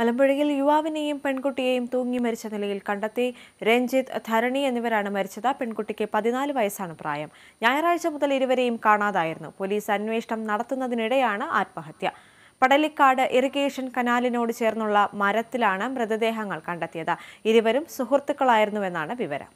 മലമ്പുഴയിൽ യുവാവിനെയും പെൺകുട്ടിയെയും തൂങ്ങി മരിച്ച നിലയിൽ കണ്ടെത്തി രഞ്ജിത്ത് ധരണി എന്നിവരാണ് മരിച്ചത് പെൺകുട്ടിക്ക് പതിനാല് വയസ്സാണ് പ്രായം ഞായറാഴ്ച മുതൽ ഇരുവരെയും കാണാതായിരുന്നു പോലീസ് അന്വേഷണം നടത്തുന്നതിനിടെയാണ് ആത്മഹത്യ പടലിക്കാട് ഇറിഗേഷൻ കനാലിനോട് ചേർന്നുള്ള മരത്തിലാണ് മൃതദേഹങ്ങൾ കണ്ടെത്തിയത് ഇരുവരും സുഹൃത്തുക്കളായിരുന്നുവെന്നാണ് വിവരം